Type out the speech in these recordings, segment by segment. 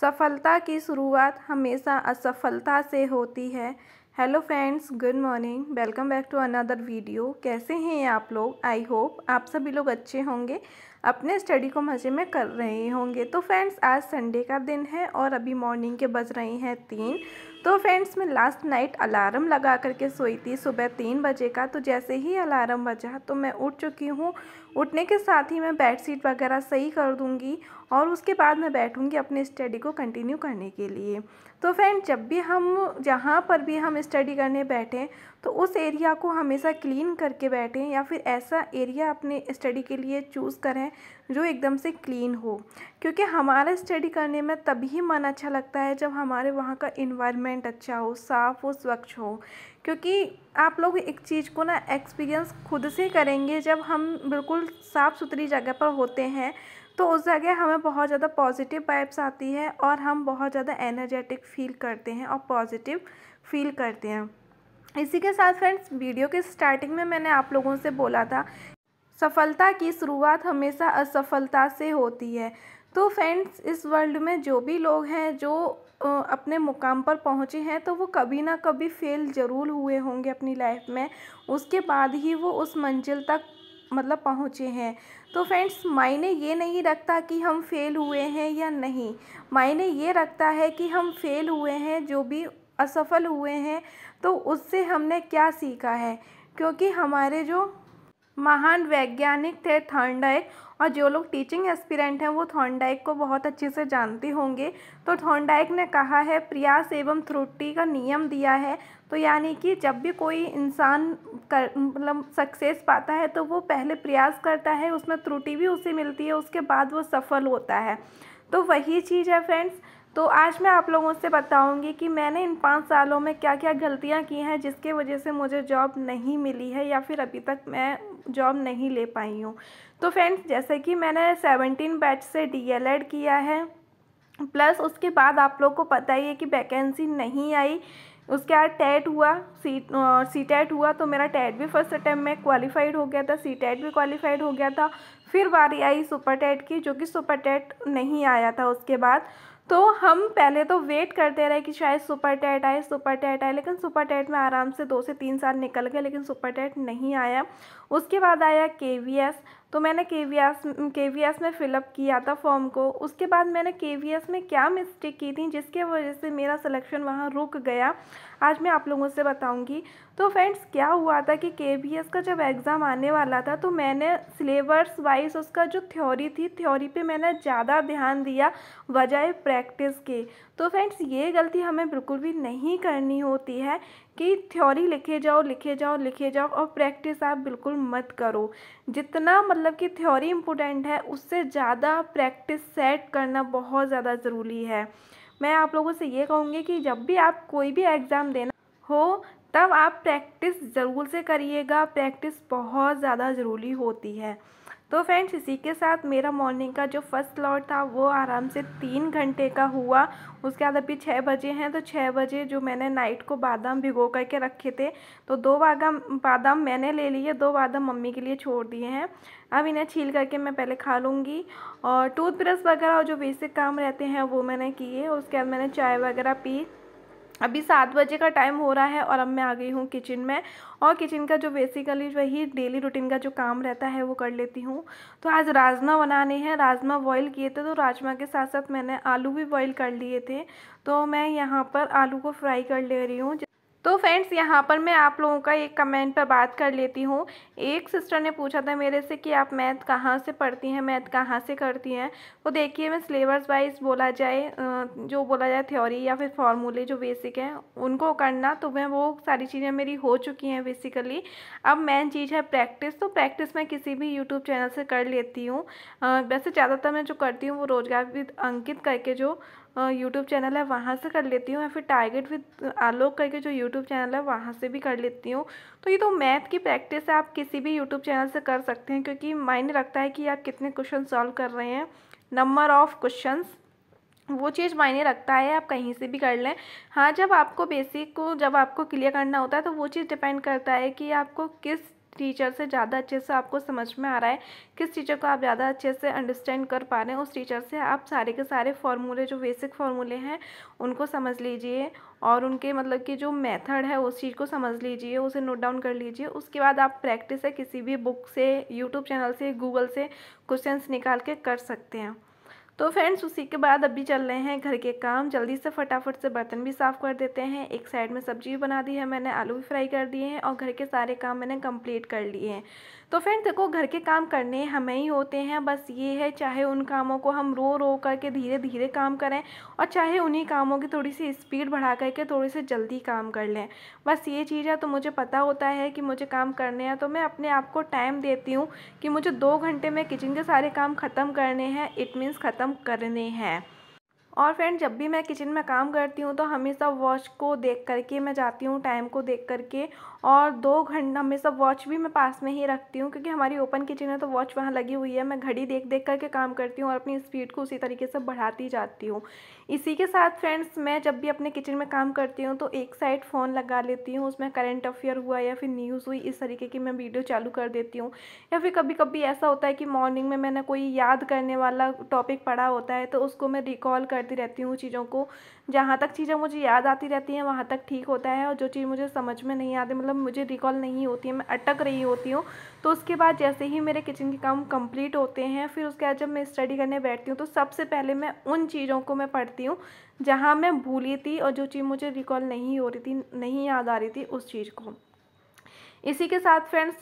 सफलता की शुरुआत हमेशा असफलता से होती है hello friends good morning welcome back to another video कैसे हैं आप लोग आई होप आप सभी लोग अच्छे होंगे अपने स्टडी को मज़े में कर रहे होंगे तो फ्रेंड्स आज संडे का दिन है और अभी मॉर्निंग के बज रहे हैं तीन तो फ्रेंड्स मैं लास्ट नाइट अलार्म लगा करके सोई थी सुबह तीन बजे का तो जैसे ही अलार्म बजा तो मैं उठ चुकी हूँ उठने के साथ ही मैं बेड शीट वगैरह सही कर दूँगी और उसके बाद मैं बैठूँगी अपने स्टडी को कंटिन्यू करने के लिए तो फ्रेंड जब भी हम जहाँ पर भी हम स्टडी करने बैठें तो उस एरिया को हमेशा क्लीन करके बैठें या फिर ऐसा एरिया अपने स्टडी के लिए चूज़ करें जो एकदम से क्लीन हो क्योंकि हमारा स्टडी करने में तभी मन अच्छा लगता है जब हमारे वहाँ का इन्वायरमेंट अच्छा हो साफ़ हो स्वच्छ हो क्योंकि आप लोग एक चीज़ को ना एक्सपीरियंस खुद से करेंगे जब हम बिल्कुल साफ़ सुथरी जगह पर होते हैं तो उस जगह हमें बहुत ज़्यादा पॉजिटिव वाइब्स आती है और हम बहुत ज़्यादा एनर्जेटिक फील करते हैं और पॉजिटिव फील करते हैं इसी के साथ फ्रेंड्स वीडियो के स्टार्टिंग में मैंने आप लोगों से बोला था सफलता की शुरुआत हमेशा असफलता से होती है तो फ्रेंड्स इस वर्ल्ड में जो भी लोग हैं जो अपने मुकाम पर पहुँचे हैं तो वो कभी ना कभी फेल ज़रूर हुए होंगे अपनी लाइफ में उसके बाद ही वो उस मंजिल तक मतलब पहुँचे हैं तो फ्रेंड्स मायने ये नहीं रखता कि हम फेल हुए हैं या नहीं मायने ये रखता है कि हम फेल हुए हैं जो भी असफल हुए हैं तो उससे हमने क्या सीखा है क्योंकि हमारे जो महान वैज्ञानिक थे थॉर्नडाइक और जो लोग टीचिंग एस्पिरेंट हैं वो थॉर्नडाइक को बहुत अच्छे से जानते होंगे तो थॉर्नडाइक ने कहा है प्रयास एवं त्रुटि का नियम दिया है तो यानी कि जब भी कोई इंसान कर मतलब सक्सेस पाता है तो वो पहले प्रयास करता है उसमें त्रुटि भी उसे मिलती है उसके बाद वो सफल होता है तो वही चीज़ है फ्रेंड्स तो आज मैं आप लोगों से बताऊंगी कि मैंने इन पाँच सालों में क्या क्या गलतियां की हैं जिसके वजह से मुझे जॉब नहीं मिली है या फिर अभी तक मैं जॉब नहीं ले पाई हूँ तो फ्रेंड्स जैसे कि मैंने सेवनटीन बैच से डीएलएड किया है प्लस उसके बाद आप लोग को पता ही है कि वैकेंसी नहीं आई उसके बाद टेट हुआ सी सी टेट हुआ तो मेरा टेट भी फर्स्ट अटैम्प में क्वालिफाइड हो गया था सी टेट भी क्वालिफाइड हो गया था फिर बारी आई सुपर टेट की जो कि सुपर टेट नहीं आया था उसके बाद तो हम पहले तो वेट करते रहे कि शायद सुपर टेट आए सुपर टेट आए लेकिन सुपर टेट में आराम से दो से तीन साल निकल गए लेकिन सुपर टेट नहीं आया उसके बाद आया के वी एस तो मैंने K V S K V S में फ़िलअप किया था फॉर्म को उसके बाद मैंने के वी एस में क्या मिस्टेक की थी जिसके वजह से मेरा सिलेक्शन वहाँ रुक गया आज मैं आप लोगों से बताऊंगी तो फ्रेंड्स क्या हुआ था कि के वी एस का जब एग्ज़ाम आने वाला था तो मैंने सिलेबस वाइज उसका जो थ्योरी थी थ्योरी पे मैंने ज़्यादा ध्यान दिया बजाय प्रैक्टिस के तो फ्रेंड्स ये गलती हमें बिल्कुल भी नहीं करनी होती है कि थ्योरी लिखे जाओ लिखे जाओ लिखे जाओ और प्रैक्टिस आप बिल्कुल मत करो जितना मतलब कि थ्योरी इम्पोर्टेंट है उससे ज़्यादा प्रैक्टिस सेट करना बहुत ज़्यादा ज़रूरी है मैं आप लोगों से ये कहूँगी कि जब भी आप कोई भी एग्ज़ाम देना हो तब आप प्रैक्टिस ज़रूर से करिएगा प्रैक्टिस बहुत ज़्यादा ज़रूरी होती है तो फ्रेंड्स इसी के साथ मेरा मॉर्निंग का जो फर्स्ट लॉट था वो आराम से तीन घंटे का हुआ उसके बाद अभी छः बजे हैं तो छः बजे जो मैंने नाइट को बादाम भिगो करके रखे थे तो दो बादाम बादाम मैंने ले लिए दो बादाम मम्मी के लिए छोड़ दिए हैं अब इन्हें छील करके मैं पहले खा लूँगी और टूथब्रश वगैरह और जो बेसिक काम रहते हैं वो मैंने किए उसके बाद मैंने चाय वगैरह पी अभी सात बजे का टाइम हो रहा है और अब मैं आ गई हूँ किचन में और किचन का जो बेसिकली वही डेली रूटीन का जो काम रहता है वो कर लेती हूँ तो आज राजमा बनाने हैं राजमा बॉईल किए थे तो राजमा के साथ साथ मैंने आलू भी बॉईल कर लिए थे तो मैं यहाँ पर आलू को फ्राई कर ले रही हूँ तो फ्रेंड्स यहाँ पर मैं आप लोगों का एक कमेंट पर बात कर लेती हूँ एक सिस्टर ने पूछा था मेरे से कि आप मैथ कहाँ से पढ़ती हैं मैथ कहाँ से करती हैं तो देखिए मैं सिलेबस वाइज बोला जाए जो बोला जाए थ्योरी या फिर फॉर्मूले जो बेसिक हैं उनको करना तो मैं वो सारी चीज़ें मेरी हो चुकी हैं बेसिकली अब मेन चीज़ है प्रैक्टिस तो प्रैक्टिस मैं किसी भी यूट्यूब चैनल से कर लेती हूँ वैसे ज़्यादातर मैं जो करती हूँ वो रोज़गार अंकित करके जो यूट्यूब चैनल है वहाँ से कर लेती हूँ या फिर टारगेट विद आलोक करके जो यूट्यूब चैनल है वहाँ से भी कर लेती हूँ तो ये तो मैथ की प्रैक्टिस है आप किसी भी यूट्यूब चैनल से कर सकते हैं क्योंकि मायने रखता है कि आप कितने क्वेश्चन सॉल्व कर रहे हैं नंबर ऑफ़ क्वेश्चन वो चीज़ मायने रखता है आप कहीं से भी कर लें हाँ जब आपको बेसिक को जब आपको क्लियर करना होता है तो वो चीज़ डिपेंड करता है कि आपको किस टीचर से ज़्यादा अच्छे से आपको समझ में आ रहा है किस टीचर को आप ज़्यादा अच्छे से अंडरस्टैंड कर पा रहे हैं उस टीचर से आप सारे के सारे फॉर्मूले जो बेसिक फार्मूले हैं उनको समझ लीजिए और उनके मतलब कि जो मेथड है उस चीज़ को समझ लीजिए उसे नोट डाउन कर लीजिए उसके बाद आप प्रैक्टिस है किसी भी बुक से यूट्यूब चैनल से गूगल से क्वेश्चंस निकाल के कर सकते हैं तो फ्रेंड्स उसी के बाद अभी चल रहे हैं घर के काम जल्दी से फटाफट से बर्तन भी साफ़ कर देते हैं एक साइड में सब्जी भी बना दी है मैंने आलू भी फ्राई कर दिए हैं और घर के सारे काम मैंने कंप्लीट कर लिए हैं तो फ्रेंड देखो घर के काम करने हमें ही होते हैं बस ये है चाहे उन कामों को हम रो रो करके धीरे धीरे काम करें और चाहे उन्हीं कामों की थोड़ी सी स्पीड बढ़ा करके थोड़ी सी जल्दी काम कर लें बस ये चीज़ है तो मुझे पता होता है कि मुझे काम करने हैं तो मैं अपने आप को टाइम देती हूँ कि मुझे दो घंटे में किचन के सारे काम ख़त्म करने हैं इट मीन्स ख़त्म करने हैं और फ्रेंड जब भी मैं किचन में काम करती हूँ तो हमेशा वॉच को देख करके मैं जाती हूँ टाइम को देख करके और दो घंटा हमेशा वॉच भी मैं पास में ही रखती हूँ क्योंकि हमारी ओपन किचन है तो वॉच वहाँ लगी हुई है मैं घड़ी देख देख करके काम करती हूँ और अपनी स्पीड को उसी तरीके से बढ़ाती जाती हूँ इसी के साथ फ्रेंड्स मैं जब भी अपने किचन में काम करती हूँ तो एक साइड फ़ोन लगा लेती हूँ उसमें करेंट अफेयर हुआ या फिर न्यूज़ हुई इस तरीके की मैं वीडियो चालू कर देती हूँ या फिर कभी कभी ऐसा होता है कि मॉर्निंग में मैंने कोई याद करने वाला टॉपिक पढ़ा होता है तो उसको मैं रिकॉल कर करती रहती हूँ चीज़ों को जहाँ तक चीज़ें मुझे याद आती रहती हैं वहाँ तक ठीक होता है और जो चीज़ मुझे समझ में नहीं आती मतलब मुझे रिकॉल नहीं होती है मैं अटक रही होती हूँ तो उसके बाद जैसे ही मेरे किचन के काम कंप्लीट होते हैं फिर उसके बाद जब मैं स्टडी करने बैठती हूँ तो सबसे पहले मैं उन चीज़ों को मैं पढ़ती हूँ जहाँ मैं भूली थी और जो चीज़ मुझे रिकॉल नहीं हो रही थी नहीं याद आ रही थी उस चीज़ को इसी के साथ फ्रेंड्स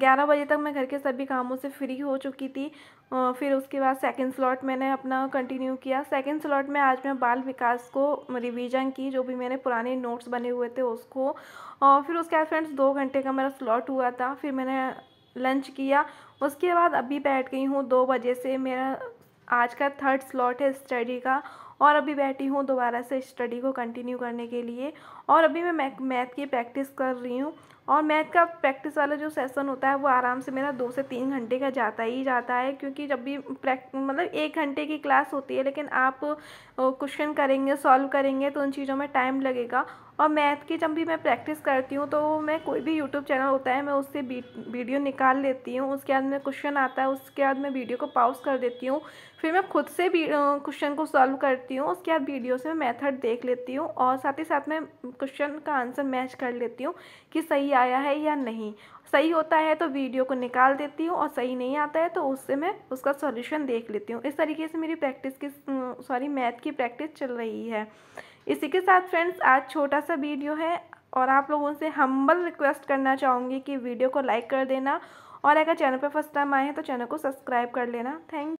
ग्यारह बजे तक मैं घर के सभी कामों से फ्री हो चुकी थी फिर उसके बाद सेकंड स्लॉट मैंने अपना कंटिन्यू किया सेकंड स्लॉट में आज मैं बाल विकास को रिवीजन की जो भी मेरे पुराने नोट्स बने हुए थे उसको और फिर उसके बाद फ्रेंड्स दो घंटे का मेरा स्लॉट हुआ था फिर मैंने लंच किया उसके बाद अभी बैठ गई हूँ दो बजे से मेरा आज का थर्ड स्लॉट है स्टडी का और अभी बैठी हूँ दोबारा से स्टडी को कंटिन्यू करने के लिए और अभी मैं मैथ की प्रैक्टिस कर रही हूँ और मैथ का प्रैक्टिस वाला जो सेशन होता है वो आराम से मेरा दो से तीन घंटे का जाता ही जाता है क्योंकि जब भी मतलब एक घंटे की क्लास होती है लेकिन आप क्वेश्चन करेंगे सॉल्व करेंगे तो उन चीज़ों में टाइम लगेगा और मैथ की जब भी मैं प्रैक्टिस करती हूँ तो मैं कोई भी यूट्यूब चैनल होता है मैं उससे वीडियो निकाल लेती हूँ उसके बाद में क्वेश्चन आता है उसके बाद मैं वीडियो को पॉज कर देती हूँ फिर मैं खुद से भी क्वेश्चन को सॉल्व करती हूँ उसके बाद वीडियो से मैं मैथड देख लेती हूँ और साथ ही साथ मैं क्वेश्चन का आंसर मैच कर लेती हूँ कि सही आया है या नहीं सही होता है तो वीडियो को निकाल देती हूँ और सही नहीं आता है तो उससे मैं उसका सॉल्यूशन देख लेती हूँ इस तरीके से मेरी प्रैक्टिस की सॉरी मैथ की प्रैक्टिस चल रही है इसी के साथ फ्रेंड्स आज छोटा सा वीडियो है और आप लोगों से हम्बल रिक्वेस्ट करना चाहूँगी कि वीडियो को लाइक कर देना और अगर चैनल पर फर्स्ट टाइम आए हैं तो चैनल को सब्सक्राइब कर लेना थैंक